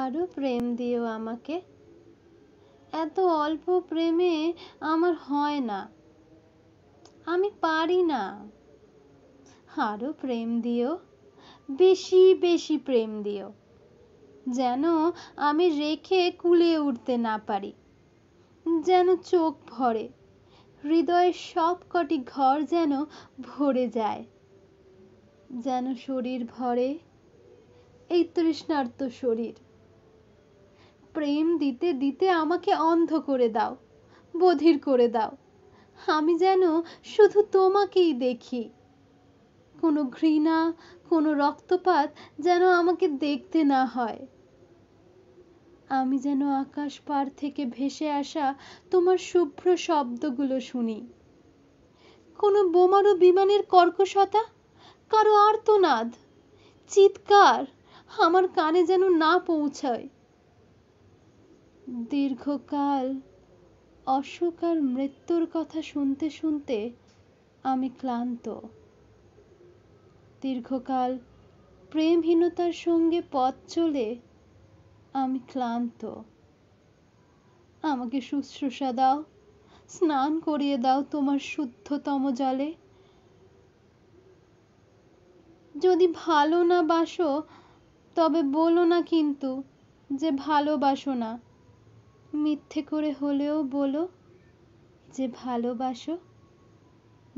আরও প্রেম দিও আমাকে এত অল্প প্রেমে আমার হয় না আমি পারি না আরও প্রেম দিও বেশি বেশি প্রেম দিও যেন আমি রেখে কুলে উঠতে না পারি যেন চোখ ভরে হৃদয়ের সব কটি ঘর যেন ভরে যায় যেন শরীর ভরে এই তৃষ্ণার্ত শরীর প্রেম দিতে দিতে আমাকে অন্ধ করে দাও বধির করে দাও আমি যেন শুধু তোমাকেই দেখি কোনো ঘৃণা কোনো রক্তপাত যেন আমাকে দেখতে না হয় আমি যেন আকাশ পার থেকে ভেসে আসা তোমার শুভ্র শব্দগুলো শুনি কোনো বোমারু বিমানের কর্কশতা কারো আর্তনাদ চিৎকার আমার কানে যেন না পৌঁছায় দীর্ঘকাল অসুখ আর মৃত্যুর কথা শুনতে শুনতে আমি ক্লান্ত দীর্ঘকাল প্রেমহীনতার সঙ্গে পথ চলে আমি ক্লান্ত আমাকে শুশ্রূষা দাও স্নান করিয়ে দাও তোমার শুদ্ধতম জলে যদি ভালো না বাসো তবে বলো না কিন্তু যে ভালোবাসো না মিথ্যে করে হলেও বলো যে ভালোবাসো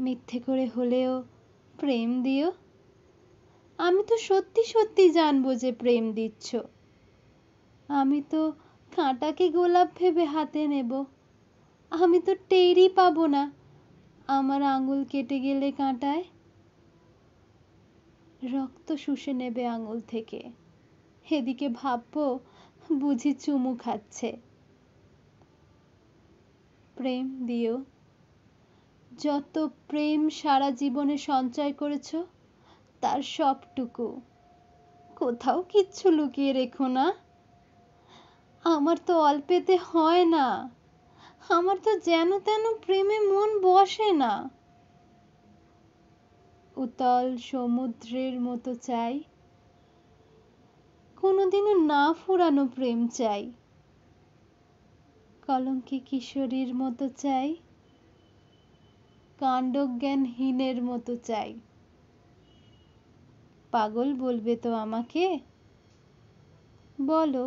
মিথ্যে করে হলেও প্রেম দিও আমি তো সত্যি সত্যি জানবো যে প্রেম দিচ্ছ আমি তো কাঁটাকে গোলাপ ভেবে হাতে নেব আমি তো টেরই পাবো না আমার আঙুল কেটে গেলে কাঁটায় রক্ত শুষে নেবে আঙুল থেকে এদিকে ভাববো বুঝি চুমু খাচ্ছে প্রেম দিও যত প্রেম সারা জীবনে সঞ্চয় করেছ তার সবটুকু কোথাও কিচ্ছু লুকিয়ে রেখো না আমার তো অল্পেতে হয় না আমার তো যেন তেন প্রেমে মন বসে না উতল সমুদ্রের মতো চাই কোনোদিনও না ফুরানো প্রেম চাই কলঙ্কি কিশোরীর মতো চাই কাণ্ডজ্ঞানহীনের মতো চাই পাগল বলবে তো আমাকে বলো